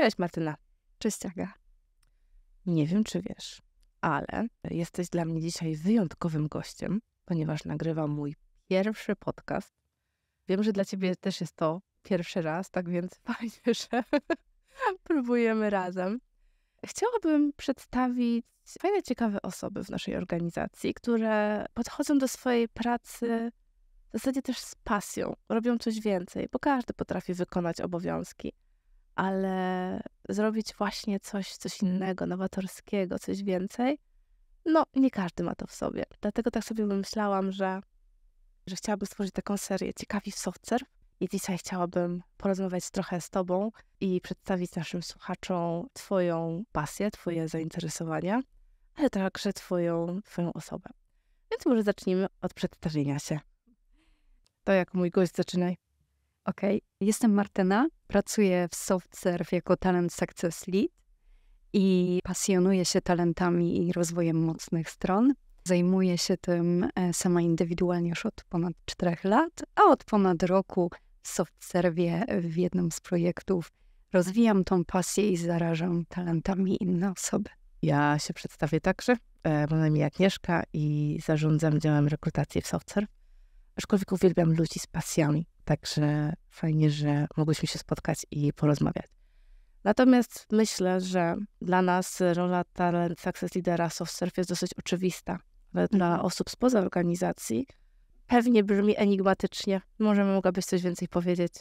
Cześć Martyna. Cześć Aga. Nie wiem, czy wiesz, ale jesteś dla mnie dzisiaj wyjątkowym gościem, ponieważ nagrywam mój pierwszy podcast. Wiem, że dla ciebie też jest to pierwszy raz, tak więc fajnie, że próbujemy razem. Chciałabym przedstawić fajne, ciekawe osoby w naszej organizacji, które podchodzą do swojej pracy w zasadzie też z pasją, robią coś więcej, bo każdy potrafi wykonać obowiązki ale zrobić właśnie coś, coś innego, nowatorskiego, coś więcej, no nie każdy ma to w sobie. Dlatego tak sobie myślałam, że, że chciałabym stworzyć taką serię Ciekawi w Software i dzisiaj chciałabym porozmawiać trochę z Tobą i przedstawić naszym słuchaczom Twoją pasję, Twoje zainteresowania, ale także Twoją, twoją osobę. Więc może zacznijmy od przedstawienia się. To jak mój gość, zaczynaj. Okej, okay. jestem Martyna, pracuję w SoftServe jako Talent Success Lead i pasjonuję się talentami i rozwojem mocnych stron. Zajmuję się tym e, sama indywidualnie już od ponad czterech lat, a od ponad roku w SoftServe e, w jednym z projektów rozwijam tą pasję i zarażam talentami inne osoby. Ja się przedstawię także. E, mam na imię Agnieszka i zarządzam działem rekrutacji w SoftServe. Aczkolwiek uwielbiam ludzi z pasjami Także fajnie, że mogłyśmy się spotkać i porozmawiać. Natomiast myślę, że dla nas rola Talent Success Leadera Soft Surf jest dosyć oczywista, ale mhm. dla osób spoza organizacji pewnie brzmi enigmatycznie. Może mogłabyś coś więcej powiedzieć?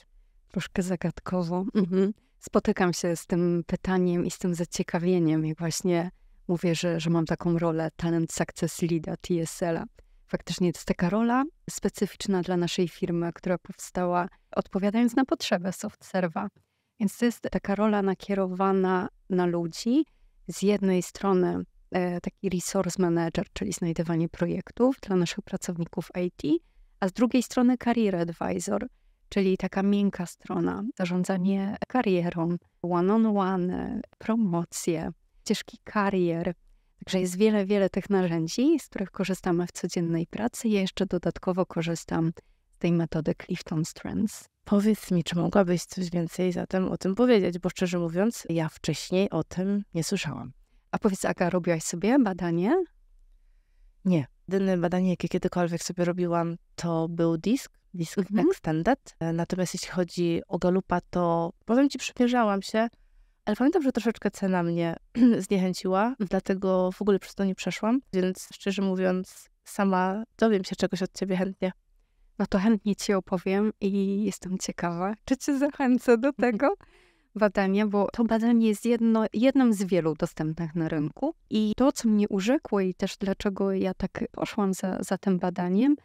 Troszkę zagadkowo. Mhm. Spotykam się z tym pytaniem i z tym zaciekawieniem, jak właśnie mówię, że, że mam taką rolę Talent Success Leader TSL-a. Faktycznie to jest taka rola specyficzna dla naszej firmy, która powstała odpowiadając na potrzebę soft serwa. Więc to jest taka rola nakierowana na ludzi. Z jednej strony e, taki resource manager, czyli znajdywanie projektów dla naszych pracowników IT, a z drugiej strony career advisor, czyli taka miękka strona, zarządzanie karierą, one-on-one, -on -one, promocje, ścieżki karier, że jest wiele, wiele tych narzędzi, z których korzystamy w codziennej pracy. Ja jeszcze dodatkowo korzystam z tej metody Clifton Strengths. Powiedz mi, czy mogłabyś coś więcej zatem o tym powiedzieć, bo szczerze mówiąc, ja wcześniej o tym nie słyszałam. A powiedz, Aga, robiłaś sobie badanie? Nie. Jedyne badanie, jakie kiedykolwiek sobie robiłam, to był disk, disk mhm. extended. E, natomiast jeśli chodzi o galupa, to powiem ci, przymierzałam się, ale pamiętam, że troszeczkę cena mnie zniechęciła, dlatego w ogóle przez to nie przeszłam. Więc szczerze mówiąc, sama dowiem się czegoś od ciebie chętnie. No to chętnie ci opowiem i jestem ciekawa, czy cię zachęcę do tego badania, bo to badanie jest jedno, jednym z wielu dostępnych na rynku. I to, co mnie urzekło i też dlaczego ja tak poszłam za, za tym badaniem,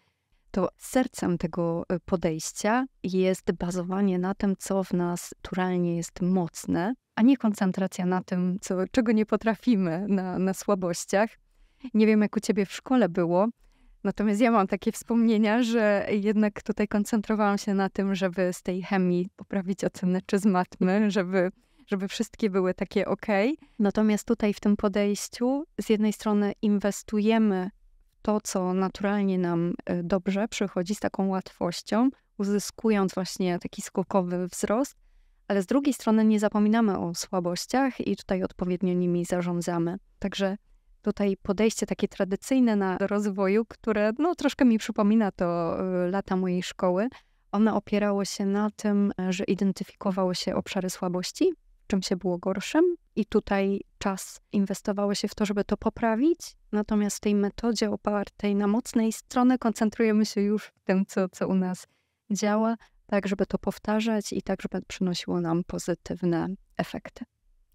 to sercem tego e, podejścia jest bazowanie na tym, co w nas naturalnie jest mocne, a nie koncentracja na tym, co, czego nie potrafimy, na, na słabościach. Nie wiem, jak u ciebie w szkole było, natomiast ja mam takie wspomnienia, że jednak tutaj koncentrowałam się na tym, żeby z tej chemii poprawić ocenę czy z matmy, żeby, żeby wszystkie były takie ok. Natomiast tutaj w tym podejściu z jednej strony inwestujemy to, co naturalnie nam y, dobrze przychodzi z taką łatwością, uzyskując właśnie taki skokowy wzrost, ale z drugiej strony nie zapominamy o słabościach i tutaj odpowiednio nimi zarządzamy. Także tutaj podejście takie tradycyjne na rozwoju, które no, troszkę mi przypomina to y, lata mojej szkoły, ono opierało się na tym, że identyfikowało się obszary słabości, czym się było gorszym, i tutaj czas inwestowało się w to, żeby to poprawić. Natomiast w tej metodzie opartej na mocnej stronie koncentrujemy się już w tym, co, co u nas działa, tak żeby to powtarzać i tak, żeby przynosiło nam pozytywne efekty.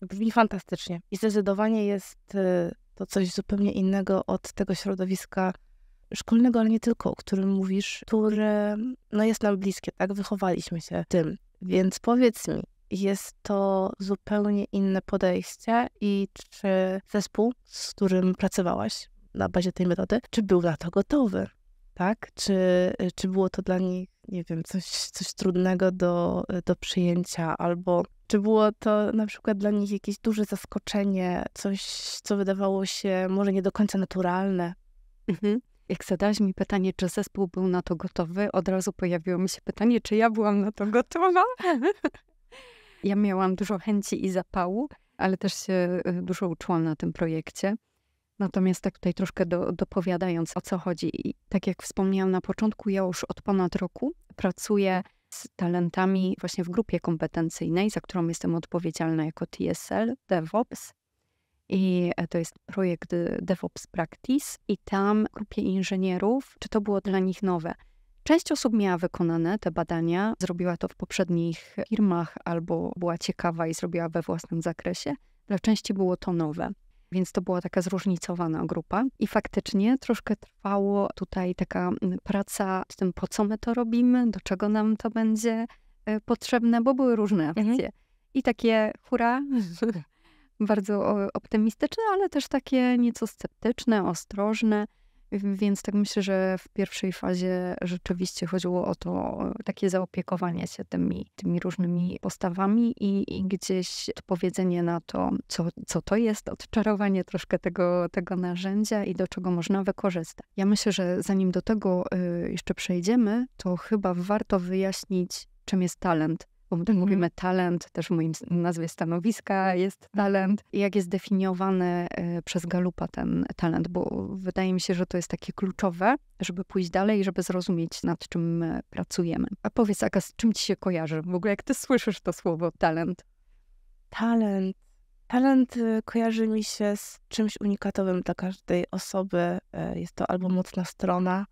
Brzmi fantastycznie. I zdecydowanie jest y, to coś zupełnie innego od tego środowiska szkolnego, ale nie tylko, o którym mówisz, które no, jest nam bliskie, tak? Wychowaliśmy się tym. Więc powiedz mi, jest to zupełnie inne podejście i czy zespół, z którym pracowałaś na bazie tej metody, czy był na to gotowy? tak? Czy, y, czy było to dla nich, nie wiem, coś, coś trudnego do, y, do przyjęcia, albo czy było to na przykład dla nich jakieś duże zaskoczenie, coś, co wydawało się może nie do końca naturalne? Mhm. Jak zadałaś mi pytanie, czy zespół był na to gotowy, od razu pojawiło mi się pytanie, czy ja byłam na to gotowa. ja miałam dużo chęci i zapału, ale też się y, dużo uczyłam na tym projekcie. Natomiast tak tutaj troszkę do, dopowiadając o co chodzi, I tak jak wspomniałam na początku, ja już od ponad roku pracuję z talentami właśnie w grupie kompetencyjnej, za którą jestem odpowiedzialna jako TSL, DevOps. I e, to jest projekt y, DevOps Practice i tam grupie inżynierów, czy to było dla nich nowe? Część osób miała wykonane te badania, zrobiła to w poprzednich firmach albo była ciekawa i zrobiła we własnym zakresie. Dla części było to nowe. Więc to była taka zróżnicowana grupa. I faktycznie troszkę trwało tutaj taka mm, praca z tym, po co my to robimy, do czego nam to będzie e, potrzebne, bo były różne mhm. akcje. Mhm. I takie hura, bardzo optymistyczne, ale też takie nieco sceptyczne, ostrożne. Więc tak myślę, że w pierwszej fazie rzeczywiście chodziło o to e, takie zaopiekowanie się tymi, tymi różnymi postawami i, i gdzieś odpowiedzenie na to, co, co to jest, odczarowanie troszkę tego, tego narzędzia i do czego można wykorzystać. Ja myślę, że zanim do tego e, jeszcze przejdziemy, to chyba warto wyjaśnić, czym jest talent bo my tak mówimy mhm. talent, też w moim nazwie stanowiska tak, jest tak. talent. Jak jest definiowany e, przez Galupa ten talent, bo wydaje mi się, że to jest takie kluczowe, żeby pójść dalej, żeby zrozumieć, nad czym pracujemy. A powiedz, Aga, z czym ci się kojarzy? W ogóle jak ty słyszysz to słowo talent? Talent. Talent e, kojarzy mi się z czymś unikatowym dla każdej osoby. E, jest to albo mocna strona,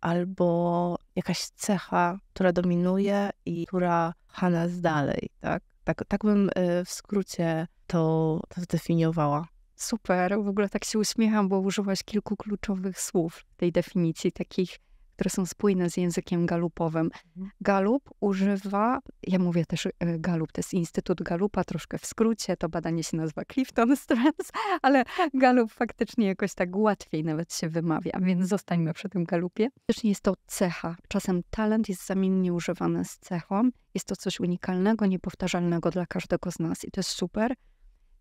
albo jakaś cecha, która dominuje i która pcha nas dalej, tak? Tak, tak bym y, w skrócie to, to zdefiniowała. Super, w ogóle tak się uśmiecham, bo użyłaś kilku kluczowych słów w tej definicji, takich które są spójne z językiem galupowym. Mhm. Galup używa, ja mówię też y, Galup, to jest Instytut Galupa, troszkę w skrócie, to badanie się nazywa Clifton Strengths, ale tak. Galup faktycznie jakoś tak łatwiej nawet się wymawia, więc zostańmy przy tym Galupie. Faktycznie jest to cecha. Czasem talent jest zamiennie używany z cechą. Jest to coś unikalnego, niepowtarzalnego dla każdego z nas i to jest super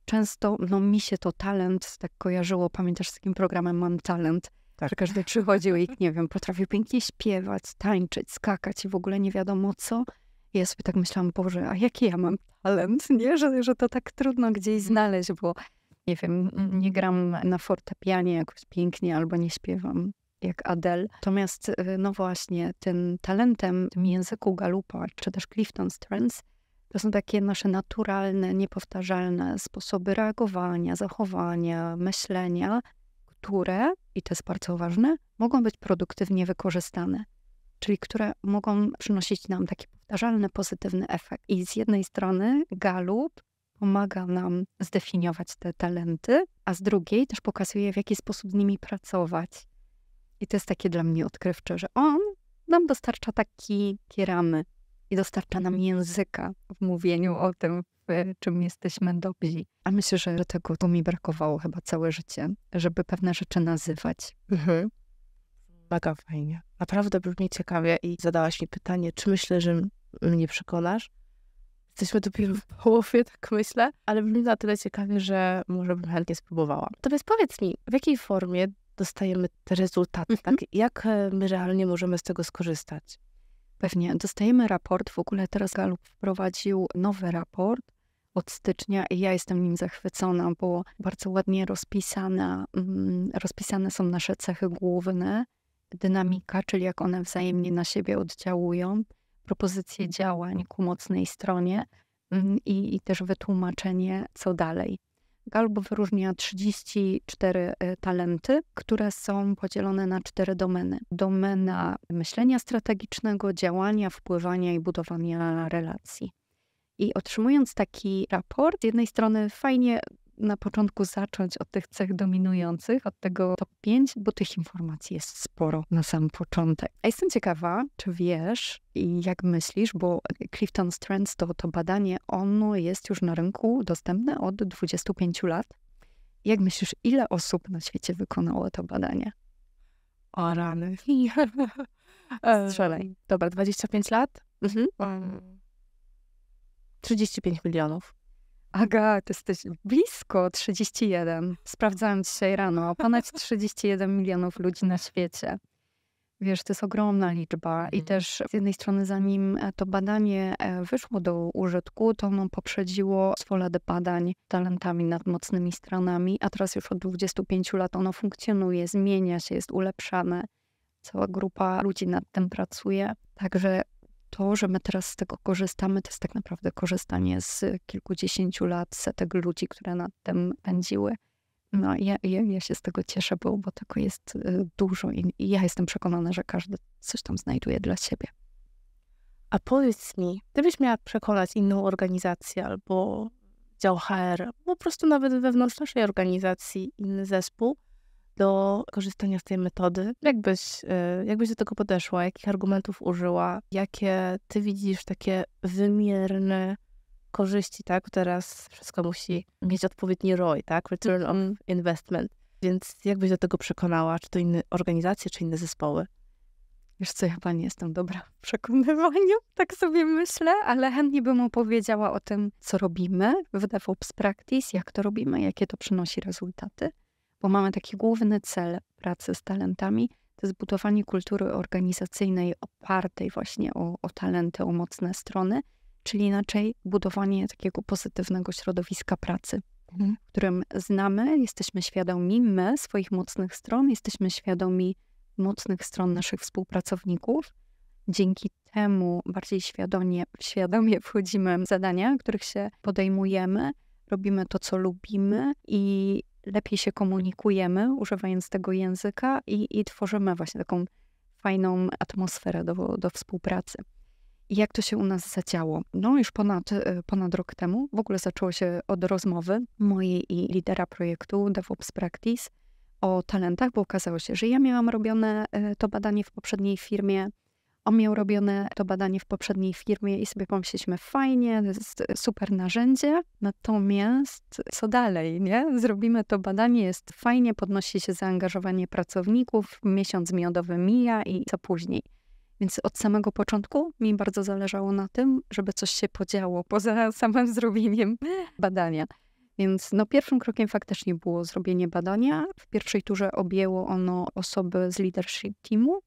często no, mi się to talent tak kojarzyło. Pamiętasz z takim programem Mam Talent? Tak. Że każdy przychodził i, nie wiem, potrafił pięknie śpiewać, tańczyć, skakać i w ogóle nie wiadomo co. I ja sobie tak myślałam, Boże, a jaki ja mam talent, nie? Że, że to tak trudno gdzieś mm. znaleźć, bo nie wiem, nie gram na fortepianie jakoś pięknie albo nie śpiewam jak Adele. Natomiast, y, no właśnie, tym talentem, tym języku galupa, czy też Clifton Strands, to są takie nasze naturalne, niepowtarzalne sposoby reagowania, zachowania, myślenia, które, i to jest bardzo ważne, mogą być produktywnie wykorzystane, czyli które mogą przynosić nam taki powtarzalny, pozytywny efekt. I z jednej strony Galup pomaga nam zdefiniować te talenty, a z drugiej też pokazuje, w jaki sposób z nimi pracować. I to jest takie dla mnie odkrywcze, że on nam dostarcza taki kieramy i dostarcza nam mhm. języka w mówieniu o tym, czym jesteśmy dobrzy. A myślę, że tego to mi brakowało chyba całe życie, żeby pewne rzeczy nazywać. Mhm. Mega fajnie. Naprawdę brzmi ciekawie i zadałaś mi pytanie, czy myślę, że mnie przekonasz? Jesteśmy dopiero w połowie, tak myślę, ale brzmi na tyle ciekawie, że może bym chętnie spróbowała. To więc powiedz mi, w jakiej formie dostajemy te rezultaty? Mhm. Tak? Jak e, my realnie możemy z tego skorzystać? Pewnie. Dostajemy raport. W ogóle teraz Galup wprowadził nowy raport, od stycznia i ja jestem nim zachwycona, bo bardzo ładnie rozpisana, mm, rozpisane są nasze cechy główne, dynamika, czyli jak one wzajemnie na siebie oddziałują, propozycje mhm. działań ku mocnej stronie mm, i, i też wytłumaczenie, co dalej. Galb wyróżnia 34 y, talenty, które są podzielone na cztery domeny. Domena myślenia strategicznego, działania, wpływania i budowania relacji. I otrzymując taki raport, z jednej strony fajnie na początku zacząć od tych cech dominujących, od tego top 5, bo tych informacji jest sporo na sam początek. A jestem ciekawa, czy wiesz i jak myślisz, bo Clifton Strengths to, to badanie, ono jest już na rynku dostępne od 25 lat. Jak myślisz, ile osób na świecie wykonało to badanie? O rany. Strzelaj. Dobra, 25 lat? Mhm. 35 milionów. Aga, ty jesteś blisko 31. Sprawdzałam dzisiaj rano. Ponad 31 milionów ludzi na świecie. Wiesz, to jest ogromna liczba i mhm. też z jednej strony zanim e, to badanie e, wyszło do użytku, to ono poprzedziło swoladę badań talentami nad mocnymi stronami, a teraz już od 25 lat ono funkcjonuje, zmienia się, jest ulepszane. Cała grupa ludzi nad tym pracuje. Także to, że my teraz z tego korzystamy, to jest tak naprawdę korzystanie z kilkudziesięciu lat, setek ludzi, które nad tym pędziły. No ja, ja, ja się z tego cieszę, bo, bo tego jest y, dużo i, i ja jestem przekonana, że każdy coś tam znajduje dla siebie. A powiedz mi, gdybyś miała przekonać inną organizację albo dział HR, po prostu nawet wewnątrz naszej organizacji inny zespół, do korzystania z tej metody? Jakbyś, e, jakbyś do tego podeszła? Jakich argumentów użyła? Jakie ty widzisz takie wymierne korzyści, tak? Teraz wszystko musi mieć odpowiedni ROI, tak? Return on of mhm. Investment. Więc jakbyś do tego przekonała? Czy to inne organizacje, czy inne zespoły? Wiesz co, ja pani jestem dobra w przekonywaniu, tak sobie myślę, ale chętnie bym opowiedziała o tym, co robimy w DevOps Practice, jak to robimy, jakie to przynosi rezultaty bo mamy taki główny cel pracy z talentami, to jest budowanie kultury organizacyjnej opartej właśnie o, o talenty, o mocne strony, czyli inaczej budowanie takiego pozytywnego środowiska pracy, mhm. w którym znamy, jesteśmy świadomi my swoich mocnych stron, jesteśmy świadomi mocnych stron naszych współpracowników. Dzięki temu bardziej świadomie, świadomie wchodzimy w zadania, których się podejmujemy, robimy to, co lubimy i lepiej się komunikujemy, używając tego języka i, i tworzymy właśnie taką fajną atmosferę do, do współpracy. I jak to się u nas zadziało? No już ponad, e, ponad rok temu w ogóle zaczęło się od rozmowy mojej i lidera projektu DevOps Practice o talentach, bo okazało się, że ja miałam robione e, to badanie w poprzedniej firmie, on miał robione to badanie w poprzedniej firmie i sobie pomyśleliśmy, fajnie, to jest super narzędzie, natomiast co dalej, nie? Zrobimy to badanie, jest fajnie, podnosi się zaangażowanie pracowników, miesiąc miodowy mija i co później. Więc od samego początku mi bardzo zależało na tym, żeby coś się podziało poza samym zrobieniem badania. Więc no, pierwszym krokiem faktycznie było zrobienie badania. W pierwszej turze objęło ono osoby z leadership teamu,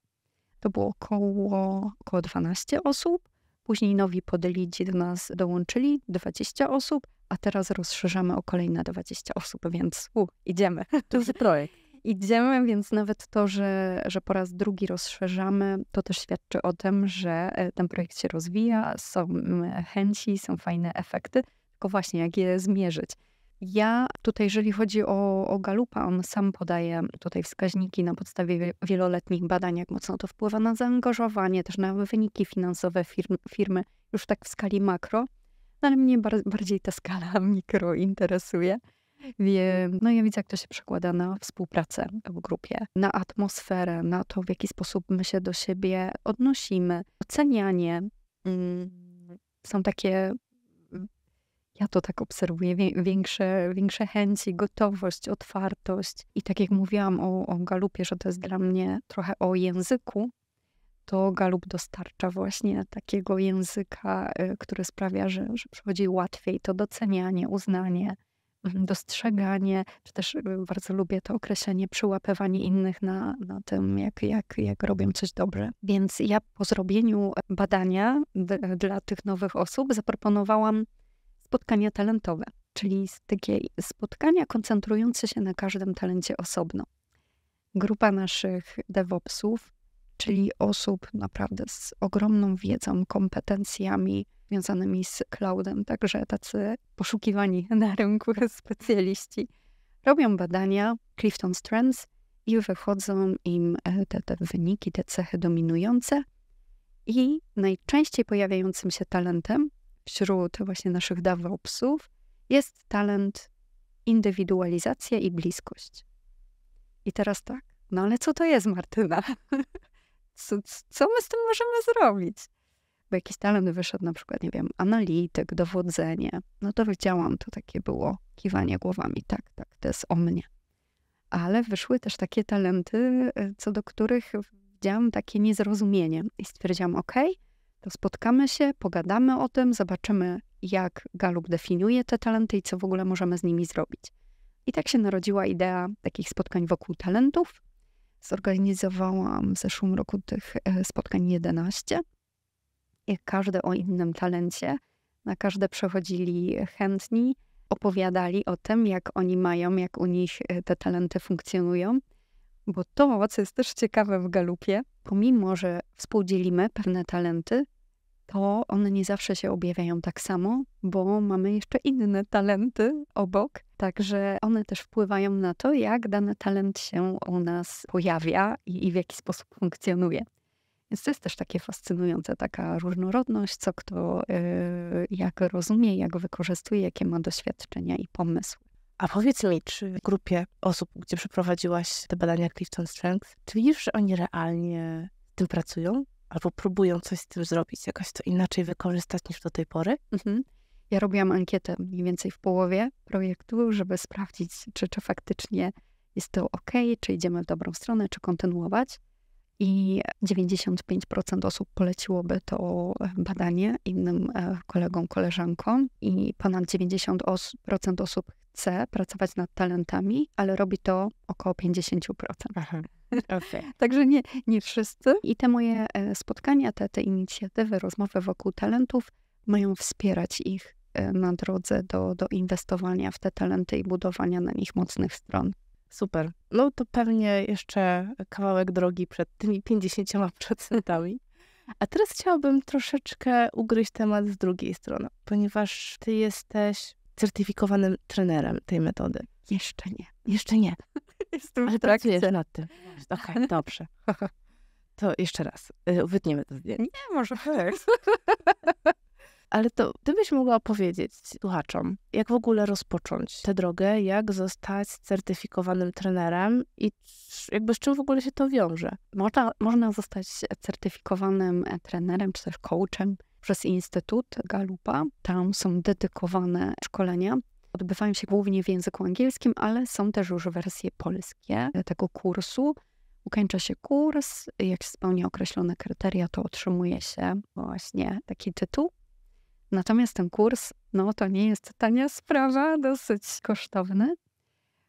to było około, około 12 osób. Później nowi podelici do nas dołączyli, 20 osób, a teraz rozszerzamy o kolejne 20 osób, więc u, idziemy. Duży projekt. Idziemy, więc nawet to, że, że po raz drugi rozszerzamy, to też świadczy o tym, że e, ten projekt się rozwija, są mm, e, chęci, są fajne efekty, tylko właśnie jak je zmierzyć. Ja tutaj, jeżeli chodzi o, o Galupa, on sam podaje tutaj wskaźniki na podstawie wieloletnich badań, jak mocno to wpływa na zaangażowanie, też na wyniki finansowe firm, firmy, już tak w skali makro, no, ale mnie bar bardziej ta skala mikro interesuje. Mhm. Wiem, no ja widzę, jak to się przekłada na współpracę w grupie, na atmosferę, na to, w jaki sposób my się do siebie odnosimy, ocenianie. Mm, są takie ja to tak obserwuję, większe, większe chęci, gotowość, otwartość. I tak jak mówiłam o, o galupie, że to jest dla mnie trochę o języku, to galup dostarcza właśnie takiego języka, y, który sprawia, że, że przychodzi łatwiej to docenianie, uznanie, mhm, dostrzeganie, czy też y, bardzo lubię to określenie, przyłapywanie innych na, na tym, jak, jak, jak robią coś dobrze. Więc ja po zrobieniu badania dla tych nowych osób zaproponowałam spotkania talentowe, czyli takie spotkania koncentrujące się na każdym talencie osobno. Grupa naszych DevOpsów, czyli osób naprawdę z ogromną wiedzą, kompetencjami związanymi z cloudem, także tacy poszukiwani na rynku specjaliści, robią badania Clifton Strengths i wychodzą im e, te, te wyniki, te cechy dominujące. I najczęściej pojawiającym się talentem wśród właśnie naszych DevOpsów psów jest talent indywidualizacja i bliskość. I teraz tak, no ale co to jest Martyna? Co, co my z tym możemy zrobić? Bo jakiś talent wyszedł na przykład, nie wiem, analityk, dowodzenie. No to wiedziałam, to takie było kiwanie głowami, tak, tak, to jest o mnie. Ale wyszły też takie talenty, y, co do których widziałam takie niezrozumienie i stwierdziłam, okej, okay, to spotkamy się, pogadamy o tym, zobaczymy, jak Galup definiuje te talenty i co w ogóle możemy z nimi zrobić. I tak się narodziła idea takich spotkań wokół talentów. Zorganizowałam w zeszłym roku tych e, spotkań 11. Jak każde o innym talencie. Na każde przechodzili chętni, opowiadali o tym, jak oni mają, jak u nich e, te talenty funkcjonują. Bo to, co jest też ciekawe w galupie, pomimo, że współdzielimy pewne talenty, to one nie zawsze się objawiają tak samo, bo mamy jeszcze inne talenty obok, także one też wpływają na to, jak dany talent się u nas pojawia i, i w jaki sposób funkcjonuje. Więc to jest też takie fascynujące, taka różnorodność, co kto yy, jak rozumie, jak wykorzystuje, jakie ma doświadczenia i pomysły. A powiedz mi, czy w grupie osób, gdzie przeprowadziłaś te badania Clifton Strength, czy widzisz, że oni realnie w tym pracują? albo próbują coś z tym zrobić, jakoś to inaczej wykorzystać niż do tej pory? Mhm. Ja robiłam ankietę mniej więcej w połowie projektu, żeby sprawdzić, czy, czy faktycznie jest to ok, czy idziemy w dobrą stronę, czy kontynuować i 95% osób poleciłoby to e, badanie innym e, kolegom, koleżankom i ponad 90% osób chce pracować nad talentami, ale robi to około 50%. Aha. Okay. Także nie, nie wszyscy. I te moje e, spotkania, te, te inicjatywy, rozmowy wokół talentów mają wspierać ich na drodze do, do inwestowania w te talenty i budowania na nich mocnych stron. Super. No to pewnie jeszcze kawałek drogi przed tymi 50%. A teraz chciałabym troszeczkę ugryźć temat z drugiej strony, ponieważ ty jesteś certyfikowanym trenerem tej metody. Jeszcze nie. Jeszcze nie. Jestem Ale pracujesz nad tym. Okej, okay, dobrze. To jeszcze raz. Y, wytniemy to zdjęcie. Nie, może ale to gdybyś mogła opowiedzieć słuchaczom, jak w ogóle rozpocząć tę drogę, jak zostać certyfikowanym trenerem i jakby z czym w ogóle się to wiąże? Można, można zostać certyfikowanym e, trenerem czy też coachem przez Instytut Galupa. Tam są dedykowane szkolenia. Odbywają się głównie w języku angielskim, ale są też już wersje polskie tego kursu. Ukończa się kurs, jak się spełnia określone kryteria, to otrzymuje się właśnie taki tytuł. Natomiast ten kurs, no to nie jest tania sprawa, dosyć kosztowny.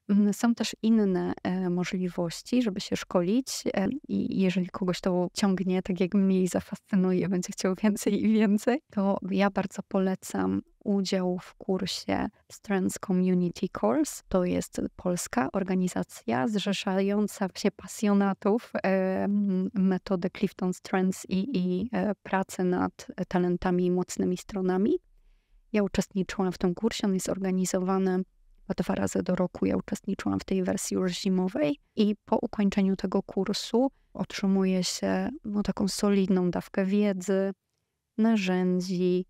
Mm, są też inne e, możliwości, żeby się szkolić e, i jeżeli kogoś to ciągnie, tak jak mnie zafascynuje, będzie chciał więcej i więcej, to ja bardzo polecam udział w kursie Strengths Community Course. To jest polska organizacja zrzeszająca się pasjonatów e, mm, metody Clifton Strengths i, i pracy nad talentami i mocnymi stronami. Ja uczestniczyłam w tym kursie, on jest organizowany dwa razy do roku ja uczestniczyłam w tej wersji już zimowej i po ukończeniu tego kursu otrzymuje się no, taką solidną dawkę wiedzy, narzędzi,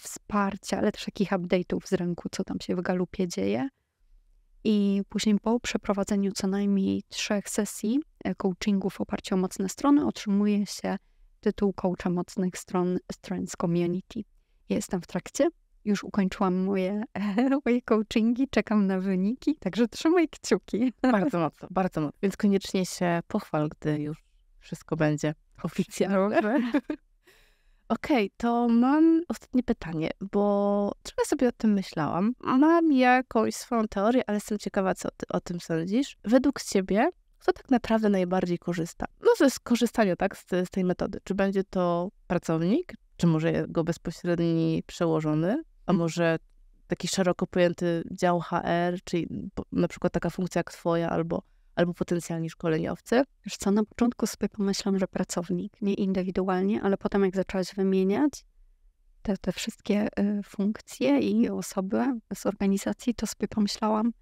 wsparcia, ale też takich update'ów z rynku, co tam się w galupie dzieje. I później po przeprowadzeniu co najmniej trzech sesji e, coachingu w oparciu o mocne strony otrzymuje się tytuł coacha mocnych stron Strengths Community. jestem w trakcie już ukończyłam moje, moje coachingi, czekam na wyniki, także trzymaj kciuki. Bardzo mocno, bardzo mocno. Więc koniecznie się pochwal, gdy już wszystko będzie oficjalne. Okej, okay, to mam ostatnie pytanie, bo trochę sobie o tym myślałam. Mam jakąś swoją teorię, ale jestem ciekawa, co ty o tym sądzisz. Według ciebie, kto tak naprawdę najbardziej korzysta? No ze skorzystania, tak, z, z tej metody. Czy będzie to pracownik, czy może jego bezpośredni przełożony, a może taki szeroko pojęty dział HR, czyli na przykład taka funkcja jak twoja albo, albo potencjalni szkoleniowcy? Wiesz co, na początku sobie pomyślam, że pracownik, nie indywidualnie, ale potem jak zaczęłaś wymieniać te, te wszystkie y, funkcje i osoby z organizacji, to sobie pomyślałam,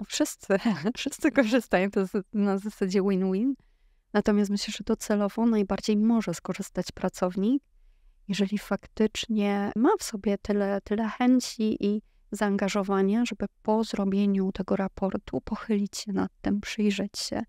no wszyscy, wszyscy korzystają to na zasadzie win-win. Natomiast myślę, że docelowo najbardziej może skorzystać pracownik, jeżeli faktycznie ma w sobie tyle, tyle chęci i zaangażowania, żeby po zrobieniu tego raportu pochylić się nad tym, przyjrzeć się,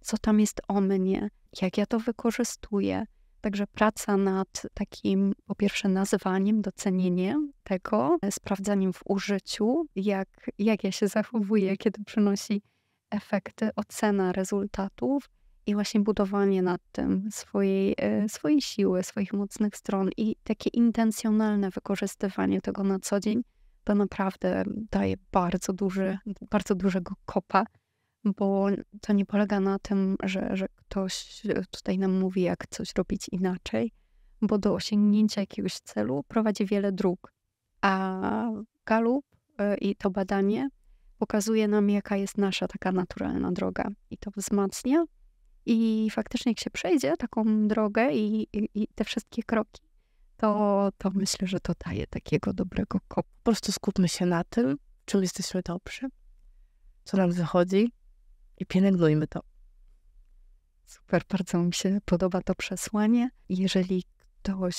co tam jest o mnie, jak ja to wykorzystuję. Także praca nad takim, po pierwsze, nazwaniem, docenieniem tego, sprawdzaniem w użyciu, jak, jak ja się zachowuję, kiedy przynosi efekty, ocena rezultatów, i właśnie budowanie nad tym swojej, e, swojej siły, swoich mocnych stron i takie intencjonalne wykorzystywanie tego na co dzień, to naprawdę daje bardzo, duży, bardzo dużego kopa, bo to nie polega na tym, że, że ktoś tutaj nam mówi, jak coś robić inaczej, bo do osiągnięcia jakiegoś celu prowadzi wiele dróg. A Galup e, i to badanie pokazuje nam, jaka jest nasza taka naturalna droga i to wzmacnia i faktycznie, jak się przejdzie taką drogę i, i, i te wszystkie kroki, to, to myślę, że to daje takiego dobrego kopu. Po prostu skupmy się na tym, czym jesteśmy dobrzy, co nam wychodzi i pielęgnujmy to. Super, bardzo mi się podoba to przesłanie. Jeżeli ktoś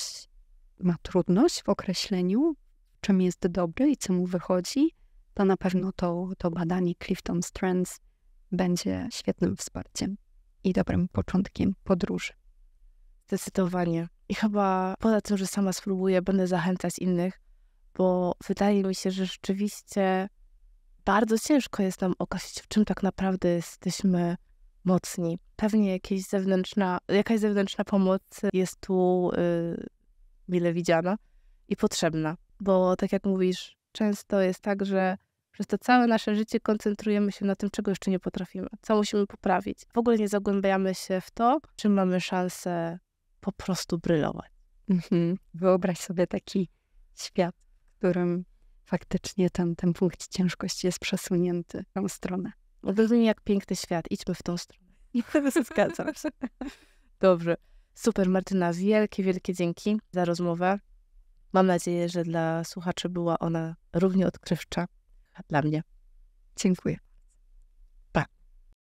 ma trudność w określeniu, czym jest dobry i co mu wychodzi, to na pewno to, to badanie Clifton Strengths będzie świetnym wsparciem i dobrym początkiem podróży. Zdecydowanie. I chyba poza tym, że sama spróbuję, będę zachęcać innych, bo wydaje mi się, że rzeczywiście bardzo ciężko jest nam określić, w czym tak naprawdę jesteśmy mocni. Pewnie jakieś zewnętrzna, jakaś zewnętrzna pomoc jest tu yy, mile widziana i potrzebna, bo tak jak mówisz, często jest tak, że przez to całe nasze życie koncentrujemy się na tym, czego jeszcze nie potrafimy, co musimy poprawić. W ogóle nie zagłębiamy się w to, czym mamy szansę po prostu brylować. Mhm. Wyobraź sobie taki świat, w którym faktycznie ten, ten punkt ciężkości jest przesunięty w tą stronę. Wygląda no jak piękny świat, idźmy w tą stronę. Zgadzam się. Dobrze. Super, Martyna, wielkie, wielkie dzięki za rozmowę. Mam nadzieję, że dla słuchaczy była ona równie odkrywcza dla mnie. Dziękuję.